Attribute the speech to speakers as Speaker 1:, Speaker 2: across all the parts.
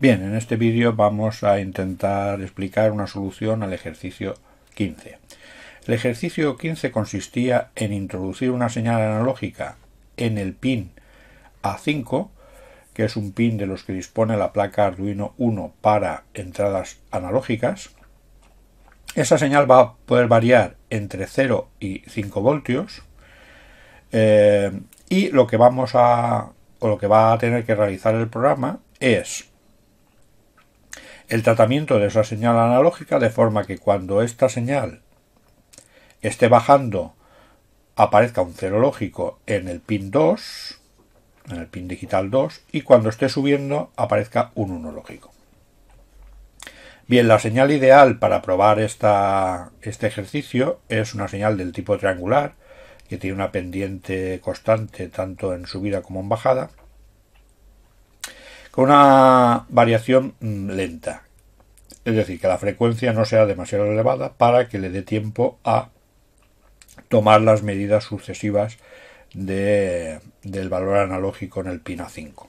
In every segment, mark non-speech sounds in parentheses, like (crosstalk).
Speaker 1: Bien, en este vídeo vamos a intentar explicar una solución al ejercicio 15. El ejercicio 15 consistía en introducir una señal analógica en el pin A5, que es un pin de los que dispone la placa Arduino 1 para entradas analógicas. Esa señal va a poder variar entre 0 y 5 voltios. Eh, y lo que vamos a o lo que va a tener que realizar el programa es el tratamiento de esa señal analógica de forma que cuando esta señal esté bajando aparezca un cero lógico en el pin 2, en el pin digital 2, y cuando esté subiendo aparezca un 1 lógico. Bien, la señal ideal para probar este ejercicio es una señal del tipo triangular, que tiene una pendiente constante tanto en subida como en bajada, con una variación mm, lenta es decir, que la frecuencia no sea demasiado elevada para que le dé tiempo a tomar las medidas sucesivas del valor analógico en el a 5.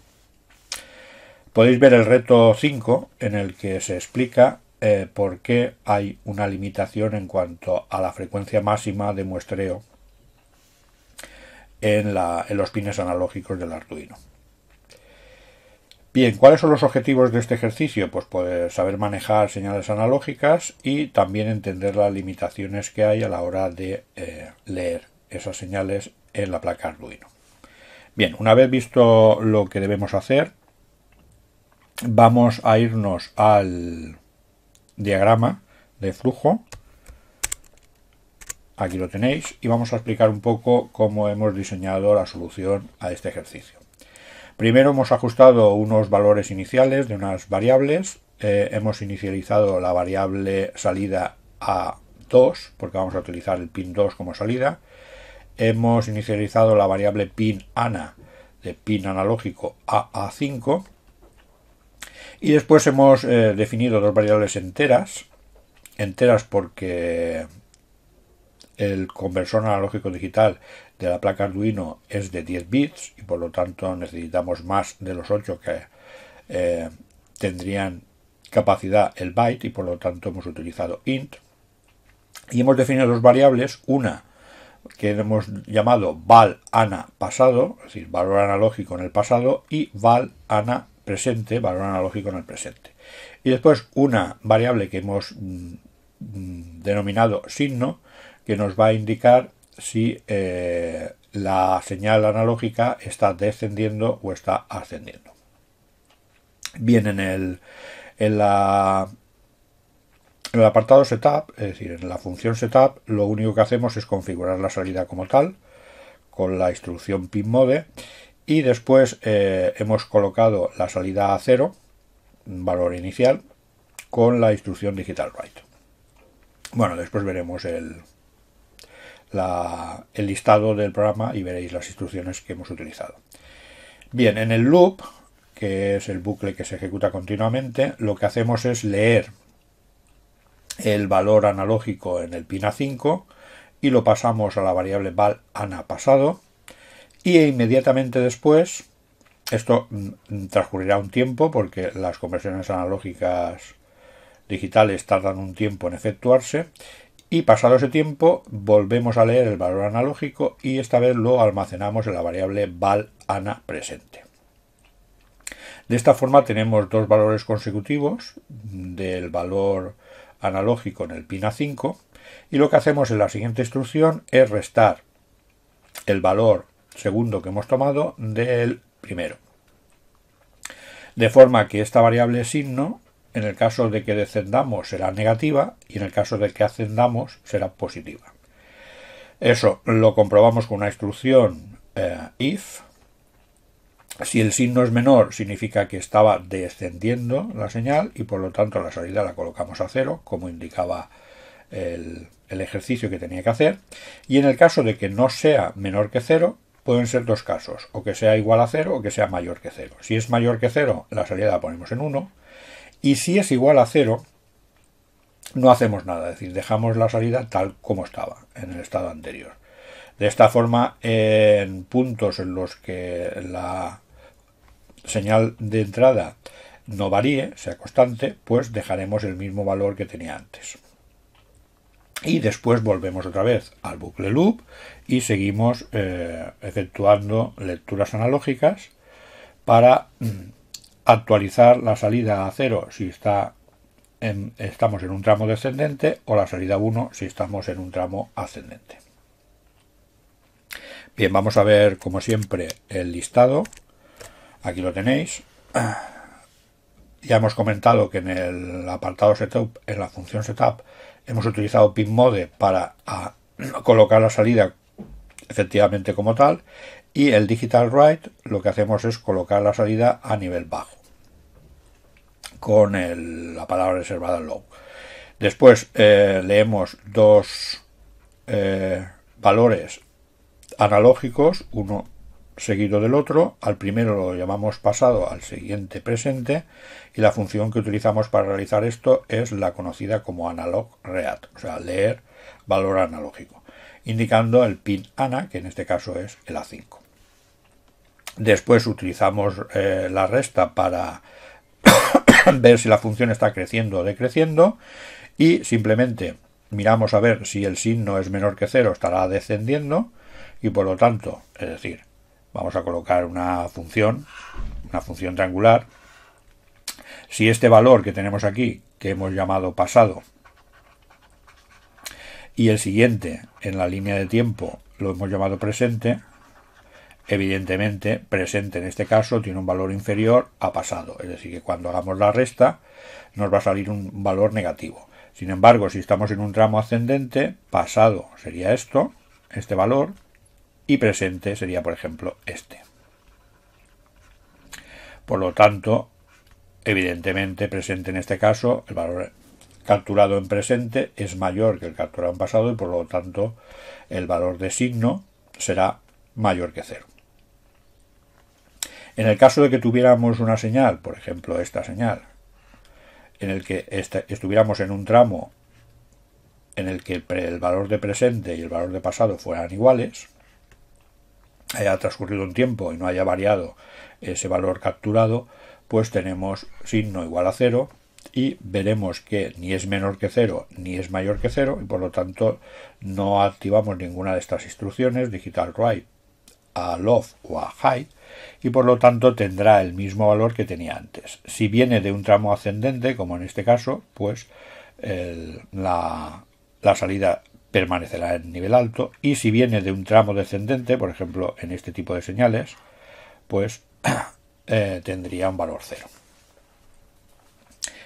Speaker 1: Podéis ver el reto 5 en el que se explica eh, por qué hay una limitación en cuanto a la frecuencia máxima de muestreo en los pines analógicos del Arduino. Bien, ¿cuáles son los objetivos de este ejercicio? Pues poder saber manejar señales analógicas y también entender las limitaciones que hay a la hora de eh, leer esas señales en la placa Arduino. Bien, una vez visto lo que debemos hacer, vamos a irnos al diagrama de flujo. Aquí lo tenéis y vamos a explicar un poco cómo hemos diseñado la solución a este ejercicio. Primero hemos ajustado unos valores iniciales de unas variables. Eh, hemos inicializado la variable salida a 2, porque vamos a utilizar el pin 2 como salida. Hemos inicializado la variable pin ANA de pin analógico a A5. Y después hemos eh, definido dos variables enteras. Enteras porque el conversor analógico digital de la placa Arduino es de 10 bits y por lo tanto necesitamos más de los 8 que eh, tendrían capacidad el byte y por lo tanto hemos utilizado int y hemos definido dos variables, una que hemos llamado val ana pasado, es decir, valor analógico en el pasado y val ana presente, valor analógico en el presente. Y después una variable que hemos mm, mm, denominado signo que nos va a indicar si eh, la señal analógica está descendiendo o está ascendiendo. Bien, en el, en la, el apartado setup, es decir, en la función setup, lo único que hacemos es configurar la salida como tal, con la instrucción pinmode, y después eh, hemos colocado la salida a cero, valor inicial, con la instrucción digital Bueno, después veremos el, el listado del programa y veréis las instrucciones que hemos utilizado. Bien, en el loop, que es el bucle que se ejecuta continuamente, lo que hacemos es leer el valor analógico en el pin A5 y lo pasamos a la variable val ana pasado y e inmediatamente después esto mm, transcurrirá un tiempo porque las conversiones analógicas digitales tardan un tiempo en efectuarse y pasado ese tiempo volvemos a leer el valor analógico y esta vez lo almacenamos en la variable val presente. De esta forma tenemos dos valores consecutivos del valor analógico en el pina 5 y lo que hacemos en la siguiente instrucción es restar el valor segundo que hemos tomado del primero. De forma que esta variable signo en el caso de que descendamos será negativa y en el caso de que ascendamos será positiva. Eso lo comprobamos con una instrucción eh, if. Si el signo es menor, significa que estaba descendiendo la señal y por lo tanto la salida la colocamos a cero, como indicaba el, ejercicio que tenía que hacer. Y en el caso de que no sea menor que cero, pueden ser dos casos, o que sea igual a cero o que sea mayor que cero. Si es mayor que cero, la salida la ponemos en 1 y si es igual a cero, no hacemos nada, es decir, dejamos la salida tal como estaba en el estado anterior. De esta forma, en puntos en los que la señal de entrada no varíe, sea constante, pues dejaremos el mismo valor que tenía antes. Y después volvemos otra vez al bucle loop y seguimos eh, efectuando lecturas analógicas para mm, actualizar la salida a 0 si está estamos en un tramo descendente o la salida 1 si estamos en un tramo ascendente. Bien, vamos a ver como siempre el listado. Aquí lo tenéis. (clears throat) Ya hemos comentado que en el apartado setup, en la función setup, hemos utilizado pinmode para ah, (clears throat) colocar la salida efectivamente como tal y el digital write lo que hacemos es colocar la salida a nivel bajo con la palabra reservada LOG. Después eh, leemos dos eh, valores analógicos, uno seguido del otro, al primero lo llamamos pasado, al siguiente presente, y la función que utilizamos para realizar esto es la conocida como analog read, o sea, leer valor analógico, indicando el pin ANA, que en este caso es el A5. Después utilizamos eh, la resta para (laughs) ver si la función está creciendo o decreciendo y simplemente miramos a ver si el signo es menor que cero, estará descendiendo y por lo tanto, es decir, vamos a colocar una función, una función triangular. Si este valor que tenemos aquí, que hemos llamado pasado, y el siguiente en la línea de tiempo lo hemos llamado presente, evidentemente presente en este caso tiene un valor inferior a pasado, es decir, que cuando hagamos la resta nos va a salir un valor negativo. Sin embargo, si estamos en un tramo ascendente, pasado sería esto, este valor, y presente sería, por ejemplo, este. Por lo tanto, evidentemente presente en este caso, el valor capturado en presente es mayor que el capturado en pasado y por lo tanto el valor de signo será mayor que cero. En el caso de que tuviéramos una señal, por ejemplo esta señal, en el que estuviéramos en un tramo en el que el valor de presente y el valor de pasado fueran iguales, haya transcurrido un tiempo y no haya variado ese valor capturado, pues tenemos signo igual a cero y veremos que ni es menor que cero ni es mayor que cero y por lo tanto no activamos ninguna de estas instrucciones digital write a love o a high y por lo tanto tendrá el mismo valor que tenía antes. Si viene de un tramo ascendente, como en este caso, pues la, salida permanecerá en nivel alto y si viene de un tramo descendente, por ejemplo en este tipo de señales, pues (clears throat) eh, tendría un valor cero.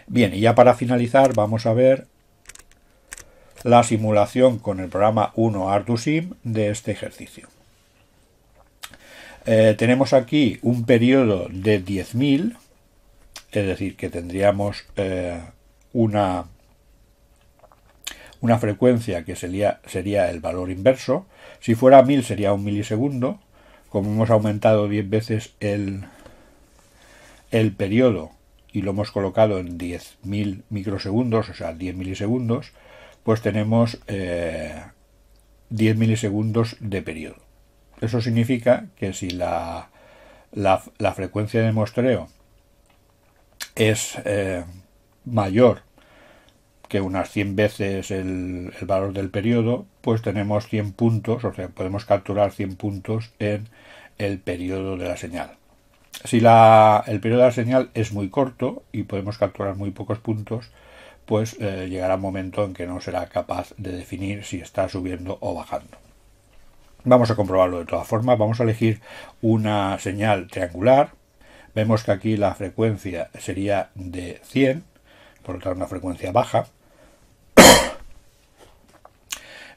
Speaker 1: Bien, y ya para finalizar vamos a ver la simulación con el programa 1 sim de este ejercicio. Eh, tenemos aquí un periodo de 10.000, es decir, que tendríamos eh, una, una frecuencia que sería, sería el valor inverso. Si fuera 1000 sería un milisegundo. Como hemos aumentado 10 veces el, el periodo y lo hemos colocado en 10.000 microsegundos, o sea, 10 milisegundos, pues tenemos 10 eh, milisegundos de periodo. Eso significa que si la, frecuencia de muestreo es eh, mayor que unas 100 veces el, valor del periodo, pues tenemos 100 puntos, o sea, podemos capturar 100 puntos en el periodo de la señal. Si el periodo de la señal es muy corto y podemos capturar muy pocos puntos, pues eh, llegará un momento en que no será capaz de definir si está subiendo o bajando. Vamos a comprobarlo de todas formas. Vamos a elegir una señal triangular. Vemos que aquí la frecuencia sería de 100, por lo tanto una frecuencia baja. (coughs)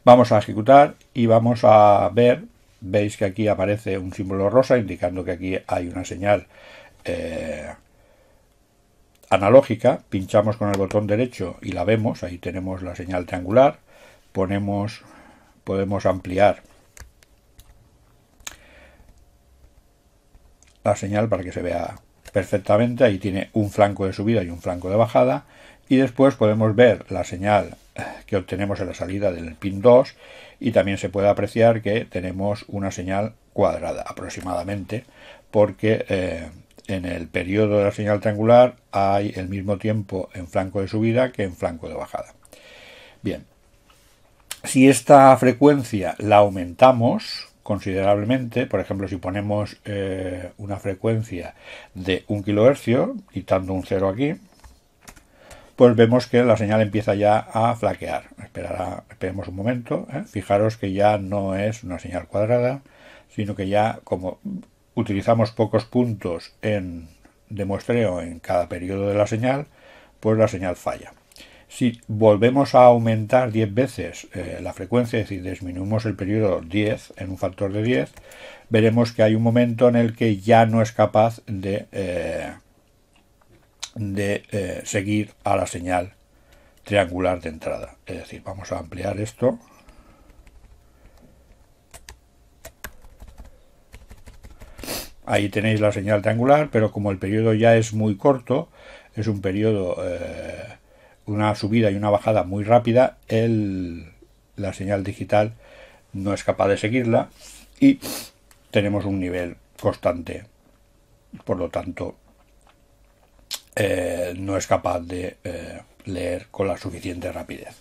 Speaker 1: vamos a ejecutar y vamos a ver, veis que aquí aparece un símbolo rosa indicando que aquí hay una señal eh, analógica. Pinchamos con el botón derecho y la vemos, ahí tenemos la señal triangular. Ponemos, podemos ampliar la señal para que se vea perfectamente. Ahí tiene un flanco de subida y un flanco de bajada. Y después podemos ver la señal eh, que obtenemos en la salida del pin 2 y también se puede apreciar que tenemos una señal cuadrada aproximadamente porque eh, en el periodo de la señal triangular hay el mismo tiempo en flanco de subida que en flanco de bajada. Bien, si esta frecuencia la aumentamos, considerablemente. Por ejemplo, si ponemos eh, una frecuencia de 1 kHz, quitando un cero aquí, pues vemos que la señal empieza ya a flaquear. Esperará, esperemos un momento. ¿eh? Fijaros que ya no es una señal cuadrada, sino que ya como utilizamos pocos puntos en de muestreo en cada periodo de la señal, pues la señal falla si volvemos a aumentar 10 veces eh, la frecuencia, es decir, disminuimos el periodo 10 en un factor de 10, veremos que hay un momento en el que ya no es capaz de, eh, de eh, seguir a la señal triangular de entrada. Es decir, vamos a ampliar esto. Ahí tenéis la señal triangular, pero como el periodo ya es muy corto, es un periodo una subida y una bajada muy rápida, el, la señal digital no es capaz de seguirla y tenemos un nivel constante. Por lo tanto, eh, no es capaz de eh, leer con la suficiente rapidez.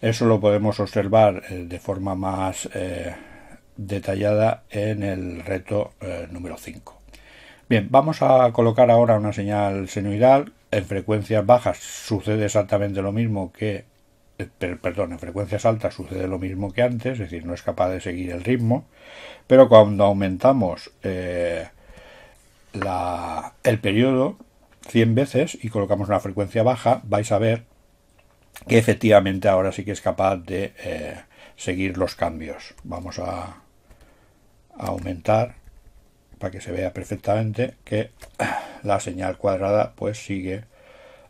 Speaker 1: Eso lo podemos observar eh, de forma más detallada en el reto número 5. Bien, vamos a colocar ahora una señal senoidal en frecuencias bajas sucede exactamente lo mismo que eh, perdón, en frecuencias altas sucede lo mismo que antes, es decir, no es capaz de seguir el ritmo, pero cuando aumentamos eh, el periodo 100 veces y colocamos una frecuencia baja, vais a ver que efectivamente ahora sí que es capaz de eh, seguir los cambios. Vamos a aumentar para que se vea perfectamente que la señal cuadrada pues sigue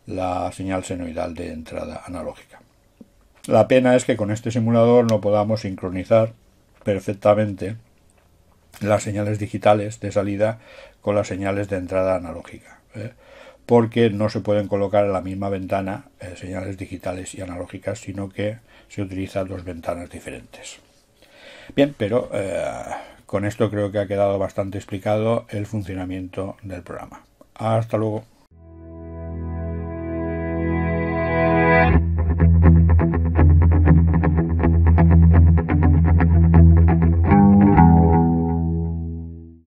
Speaker 1: la señal senoidal de entrada analógica. La pena es que con este simulador no podamos sincronizar perfectamente las señales digitales de salida con las señales de entrada analógica, ¿eh? porque no se pueden colocar en la misma ventana eh, señales digitales y analógicas, sino que se utilizan dos ventanas diferentes. Bien, pero eh, con esto creo que ha quedado bastante explicado el funcionamiento del programa. Hasta luego.